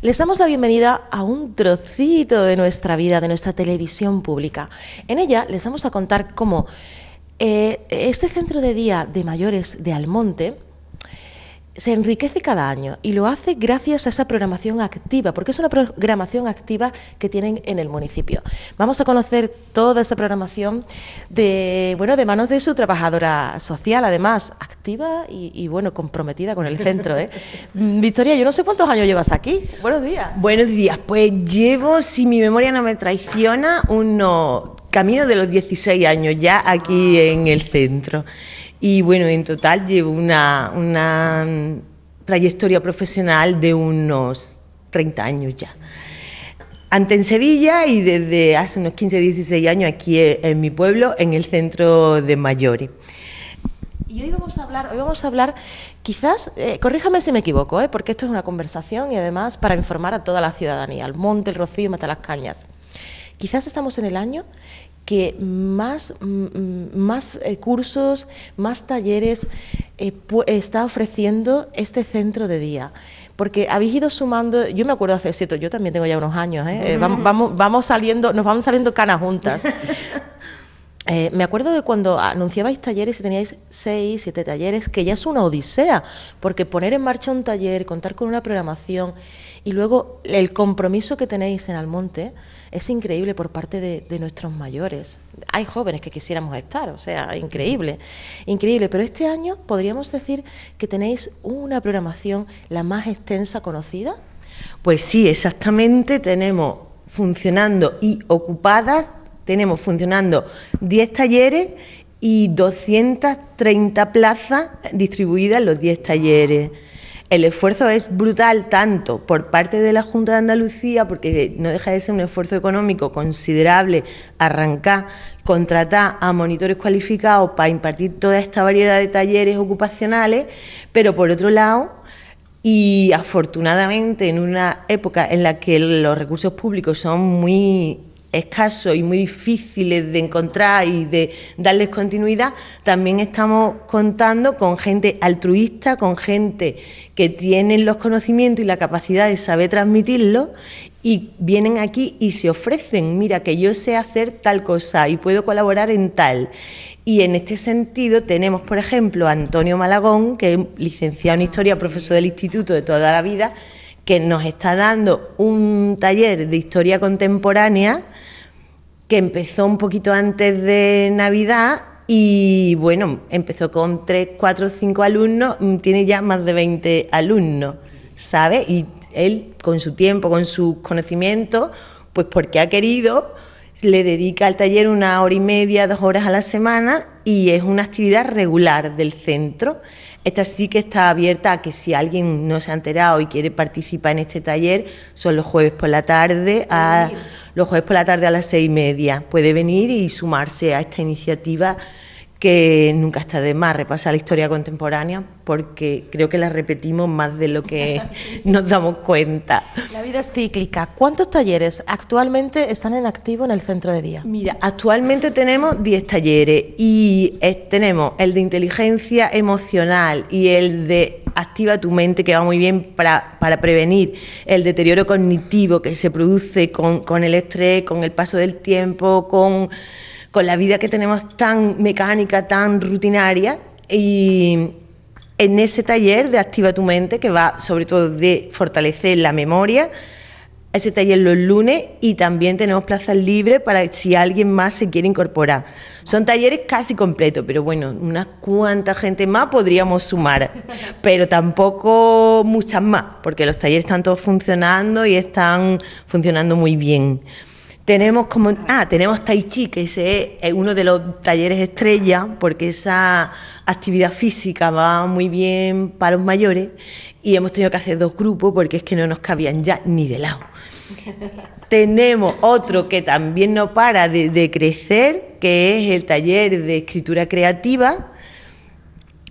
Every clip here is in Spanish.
Les damos la bienvenida a un trocito de nuestra vida, de nuestra televisión pública. En ella les vamos a contar cómo eh, este centro de día de mayores de Almonte se enriquece cada año y lo hace gracias a esa programación activa, porque es una programación activa que tienen en el municipio. Vamos a conocer toda esa programación de, bueno, de manos de su trabajadora social, además activa y, bueno, comprometida con el centro. ¿eh? Victoria, yo no sé cuántos años llevas aquí. Buenos días. Buenos días. Pues llevo, si mi memoria no me traiciona, unos camino de los 16 años, ya aquí en el centro. Y bueno, en total llevo una, trayectoria profesional de unos 30 años ya. Antes en Sevilla y desde hace unos 15, 16 años aquí e, en mi pueblo, en el centro de Mayores. Y hoy vamos a hablar, hoy vamos a hablar, quizás, eh, corríjame si me equivoco, eh, porque esto es una conversación y además para informar a toda la ciudadanía, al monte, el rocío y mata las cañas. Quizás estamos en el año que más, mm, mm, más eh, cursos, más talleres eh, está ofreciendo este centro de día. Porque habéis ido sumando, yo me acuerdo hace siete, yo también tengo ya unos años, ¿eh? saliendo, nos vamos saliendo canas juntas, Eh, me acuerdo de cuando anunciabais talleres y teníais seis, siete talleres, que ya es una odisea, porque poner en marcha un taller, contar con una programación y luego el compromiso que tenéis en Almonte es increíble por parte de, de nuestros mayores. Hay jóvenes que quisiéramos estar, o sea, increíble, increíble. Pero este año podríamos decir que tenéis una programación la más extensa conocida. Pues sí, exactamente, tenemos funcionando y ocupadas tenemos funcionando 10 talleres y 230 plazas distribuidas en los 10 talleres. El esfuerzo es brutal tanto por parte de la Junta de Andalucía, porque no deja de ser un esfuerzo económico considerable arrancar, contratar a monitores cualificados para impartir toda esta variedad de talleres ocupacionales, pero por otro lado, y afortunadamente en una época en la que los recursos públicos son muy escasos y muy difíciles de encontrar y de darles continuidad, también estamos contando con gente altruista, con gente que tiene los conocimientos y la capacidad de saber transmitirlo y vienen aquí y se ofrecen, mira, que yo sé hacer tal cosa y puedo colaborar en tal. Y en este sentido tenemos, por ejemplo, a Antonio Malagón, que es licenciado en Historia, ah, profesor del Instituto de toda la vida, que nos está dando un taller de historia contemporánea que empezó un poquito antes de Navidad y bueno, empezó con tres, cuatro, cinco alumnos, mm, tiene ya más de 20 alumnos, ¿sabe? Y él con su tiempo, con sus conocimientos, pues porque ha querido, le dedica al taller una hora y media, dos horas a la semana y es una actividad regular del centro. Esta sí que está abierta a que si alguien no se ha enterado y quiere participar en este taller, son los jueves por la tarde, a, los jueves por la tarde a las seis y media. Puede venir y sumarse a esta iniciativa que nunca está de más repasar la historia contemporánea porque creo que la repetimos más de lo que nos damos cuenta. La vida es cíclica. ¿Cuántos talleres actualmente están en activo en el centro de día? Mira, actualmente tenemos 10 talleres y eh, tenemos el de inteligencia emocional y el de activa tu mente que va muy bien para, prevenir el deterioro cognitivo que se produce con, con el estrés, con el paso del tiempo, con con la vida que tenemos tan mecánica, tan rutinaria. Y en ese taller de Activa tu Mente, que va sobre todo de fortalecer la memoria, ese taller los lunes y también tenemos plazas libres para si alguien más se quiere incorporar. Son talleres casi completos, pero bueno, unas cuantas gente más podríamos sumar, pero tampoco muchas más, porque los talleres están todos funcionando y están funcionando muy bien. Tenemos como. Ah, tenemos Tai Chi, que es eh, uno de los talleres estrella, porque esa actividad física va muy bien para los mayores. Y hemos tenido que hacer dos grupos porque es que no nos cabían ya ni de lado. tenemos otro que también no para de crecer, que es el taller de escritura creativa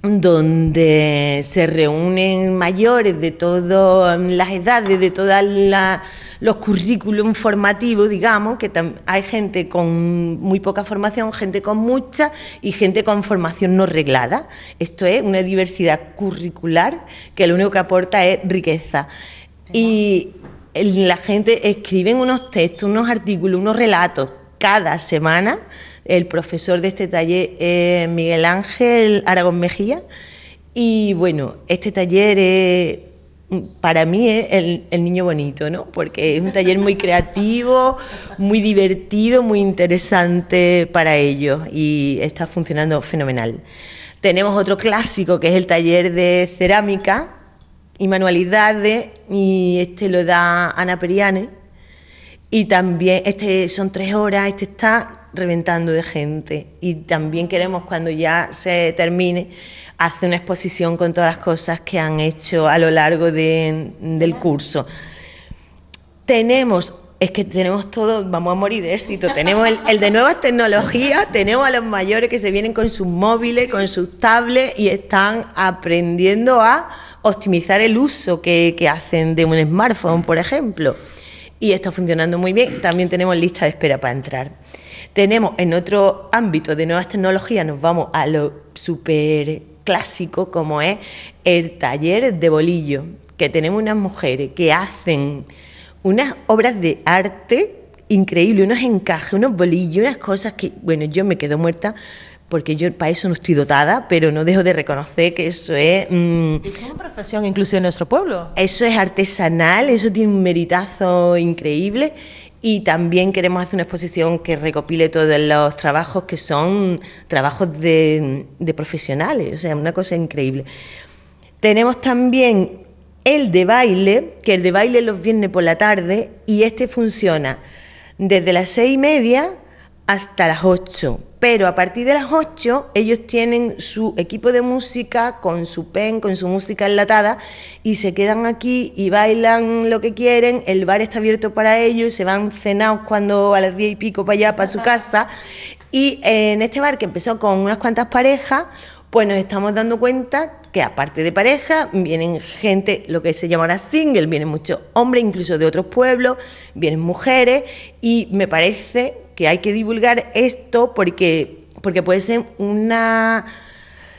donde se reúnen mayores de todas las edades, de todas las los currículum formativos, digamos, que hay gente con muy poca formación, gente con mucha y gente con formación no reglada. Esto es una diversidad curricular que lo único que aporta es riqueza. Y la gente escribe unos textos, unos artículos, unos relatos cada semana. El profesor de este taller es Miguel Ángel Aragón Mejía. Y bueno, este taller es para mí es eh, el, niño bonito, ¿no? Porque es un taller muy creativo, muy divertido, muy interesante para ellos y está funcionando fenomenal. Tenemos otro clásico que es el taller de cerámica y manualidades y este lo da Ana Periane y también este son tres horas, este está reventando de gente y también queremos cuando ya se termine hace una exposición con todas las cosas que han hecho a lo largo del curso. Tenemos es que tenemos todo, vamos a morir de éxito. Tenemos el, de nuevas tecnologías, tenemos a los mayores que se vienen con sus móviles, con sus tablets y están aprendiendo a optimizar el uso que, que hacen de un smartphone, por ejemplo. Y está funcionando muy bien. También tenemos lista de espera para entrar. Tenemos en otro ámbito de nuevas tecnologías, nos vamos a lo super clásico como es el taller de bolillo, que tenemos unas mujeres que hacen unas obras de arte increíbles, unos encajes, unos bolillos, unas cosas que, bueno, yo me quedo muerta porque yo para eso no estoy dotada, pero no dejo de reconocer que eso es... Mm, es una profesión incluso en nuestro pueblo. Eso es artesanal, eso tiene un meritazo increíble y también queremos hacer una exposición que recopile todos los trabajos que son trabajos de, profesionales, o sea, una cosa increíble. Tenemos también el de baile, que el de baile los viene por la tarde y este funciona desde las seis y media hasta las ocho pero a partir de las 8 ellos tienen su equipo de música con su pen, con su música enlatada y se quedan aquí y bailan lo que quieren, el bar está abierto para ellos, se van cenados cuando a las 10 y pico para allá, para su casa y eh, en este bar que empezó con unas cuantas parejas, pues nos estamos dando cuenta que aparte de parejas, vienen gente, lo que se llama ahora single, vienen muchos hombres, incluso de otros pueblos, vienen mujeres, y me parece que hay que divulgar esto porque, porque puede ser una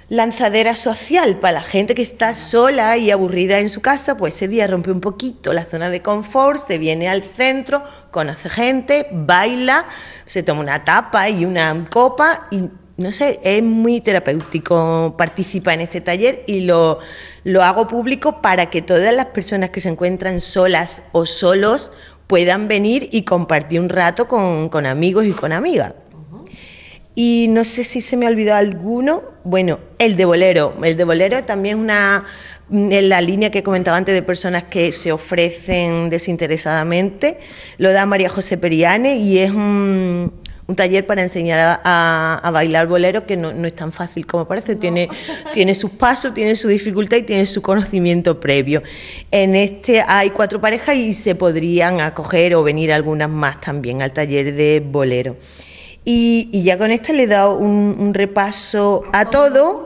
lanzadera social para la gente que está sola y aburrida en su casa, pues ese día rompe un poquito la zona de confort, se viene al centro, conoce gente, baila, se toma una tapa y una copa y no sé, es muy terapéutico participa en este taller y lo hago público para que todas las personas que se encuentran solas o solos puedan venir y compartir un rato con, amigos y con amigas. Y no sé si se me olvidó alguno. Bueno, el de bolero. El de bolero también es una. Mm, en la línea que comentaba antes de personas que se ofrecen desinteresadamente, lo da María José Periane y es un un taller para enseñar a, bailar bolero que no, es tan fácil como parece, tiene, tiene sus pasos, tiene su dificultad y tiene su conocimiento previo. En este hay cuatro parejas y se podrían acoger o venir algunas más también al taller de bolero. Y, ya con esto le he dado un, repaso a todo,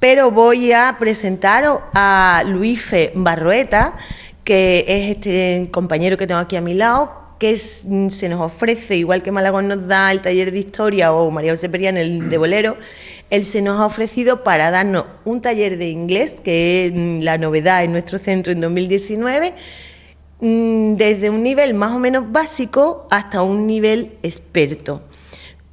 pero voy a presentaros a Luis Barroeta, que es este compañero que tengo aquí a mi lado, que se nos ofrece, igual que Malagón nos da el taller de historia o María José en el de bolero, él se nos ha ofrecido para darnos un taller de inglés, que es mm, la novedad en nuestro centro en 2019, mm, desde un nivel más o menos básico hasta un nivel experto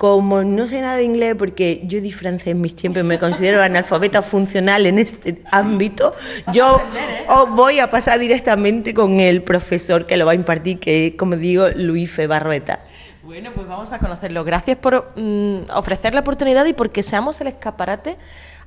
como no sé nada de inglés, porque yo di francés en mis tiempos, y me considero analfabeta funcional en este ámbito, yo ¿eh? os voy a pasar directamente con el profesor que lo va a impartir, que es, como digo, Luis Februeta. Bueno, pues vamos a conocerlo. Gracias por mm, ofrecer la oportunidad y porque seamos el escaparate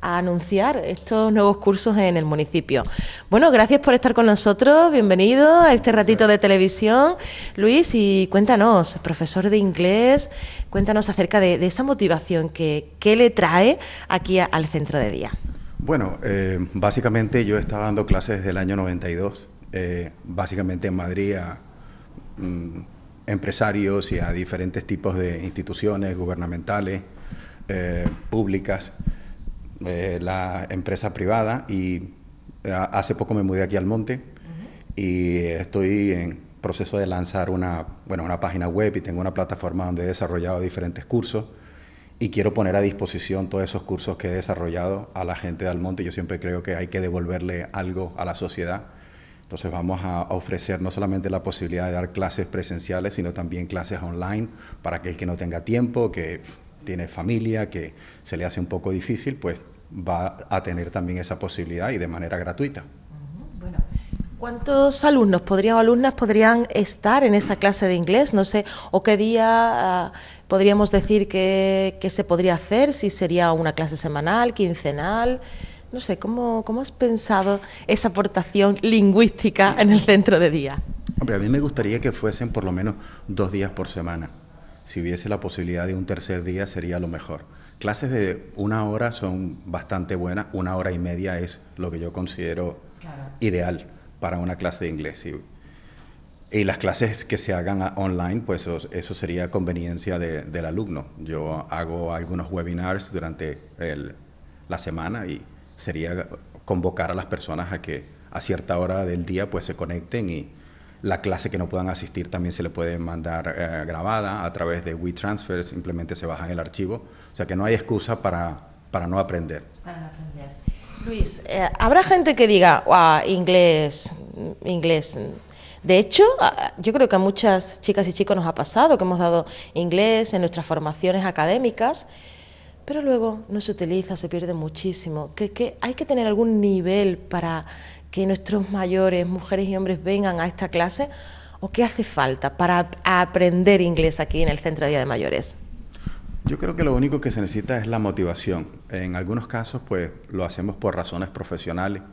a anunciar estos nuevos cursos en el municipio. Bueno, gracias por estar con nosotros, bienvenido a este ratito de televisión. Luis, y cuéntanos, profesor de inglés, cuéntanos acerca de, esa motivación que, le trae aquí al centro de día. Bueno, eh, básicamente yo he estado dando clases desde el año 92, eh, básicamente en Madrid a mm, empresarios y a diferentes tipos de instituciones gubernamentales, eh, públicas. Eh, la empresa privada y eh, hace poco me mudé aquí al monte y estoy en proceso de lanzar una, bueno, una página web y tengo una plataforma donde he desarrollado diferentes cursos y quiero poner a disposición todos esos cursos que he desarrollado a la gente de Almonte. Yo siempre creo que hay que devolverle algo a la sociedad. Entonces vamos a ofrecer no solamente la posibilidad de dar clases presenciales, sino también clases online para aquel que no tenga tiempo, que tiene familia, que se le hace un poco difícil, pues va a tener también esa posibilidad y de manera gratuita. Bueno, ¿cuántos alumnos podrían o alumnas podrían estar en esta clase de inglés? No sé, o qué día ah, podríamos decir que, se podría hacer, si sería una clase semanal, quincenal. No sé, ¿cómo, ¿cómo has pensado esa aportación lingüística en el centro de día? Hombre, a mí me gustaría que fuesen por lo menos dos días por semana si hubiese la posibilidad de un tercer día sería lo mejor. Clases de una hora son bastante buenas, una hora y media es lo que yo considero ideal para una clase de inglés. Y, las clases que se hagan online, pues eso, sería conveniencia del alumno. Yo hago algunos webinars durante la semana y sería convocar a las personas a que a cierta hora del día pues se conecten y la clase que no puedan asistir también se le puede mandar eh, grabada a través de WeTransfer, simplemente se baja en el archivo. O sea que no hay excusa para, para no aprender. Luis, eh, habrá gente que diga, wow, ah, inglés, inglés. De hecho, ah, yo creo que a muchas chicas y chicos nos ha pasado que hemos dado inglés en nuestras formaciones académicas pero luego no se utiliza, se pierde muchísimo. hay que tener algún nivel para que nuestros mayores, mujeres y hombres, vengan a esta clase? ¿O qué hace falta para aprender inglés aquí en el Centro de Día de Mayores? Yo creo que lo único que se necesita es la motivación. En algunos casos, pues lo hacemos por razones profesionales.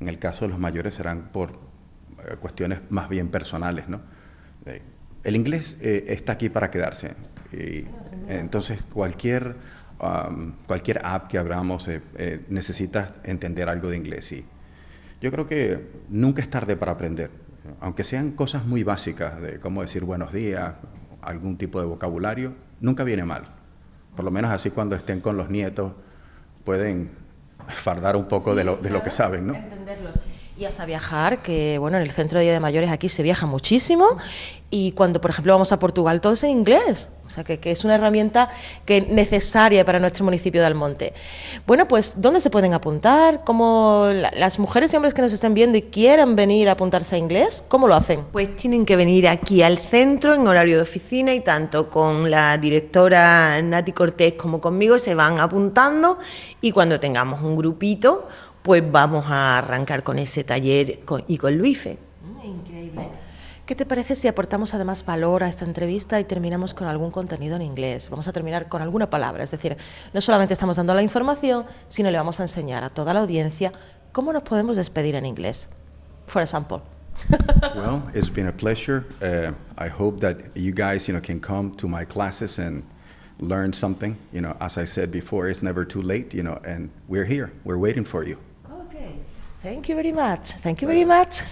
En el caso de los mayores serán por eh, cuestiones más bien personales, ¿no? Eh, el inglés eh, está aquí para quedarse. Y, entonces, cualquier, cualquier app que abramos necesita entender algo de inglés. Yo creo que nunca es tarde para aprender, aunque sean cosas muy básicas de cómo decir buenos días, algún tipo de vocabulario, nunca viene mal. Por lo menos así cuando estén con los nietos pueden fardar un poco de, lo, de lo que saben, ¿no? Entenderlos. Y viajar, que bueno, en el centro de Día de Mayores aquí se viaja muchísimo y cuando, por ejemplo, vamos a Portugal todo es en inglés, o sea que, es una herramienta que necesaria para nuestro municipio de Almonte. Bueno, pues, ¿dónde se pueden apuntar? ¿Cómo las mujeres y hombres que nos estén viendo y quieran venir a apuntarse a inglés, cómo lo hacen? Pues tienen que venir aquí al centro en horario de oficina y tanto con la directora Nati Cortés como conmigo se van apuntando y cuando tengamos un grupito, pues vamos a arrancar con ese taller y con Luife. Increíble. ¿Qué te parece si aportamos además valor a esta entrevista y terminamos con algún contenido en inglés? Vamos a terminar con alguna palabra, es decir, no solamente estamos dando la información, sino le vamos a enseñar a toda la audiencia cómo nos podemos despedir en inglés. For example. well, it's been a pleasure. Uh, I hope that you guys, you know, can come to my classes and learn something. You know, as I said before, it's never too late. You know, and we're here. We're waiting for you. Thank you very much. Thank you very much.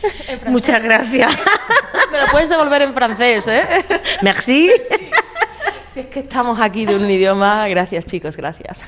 Muchas gracias. Me lo puedes devolver en francés, ¿eh? Merci. Si es que estamos aquí de un idioma, gracias chicos, gracias.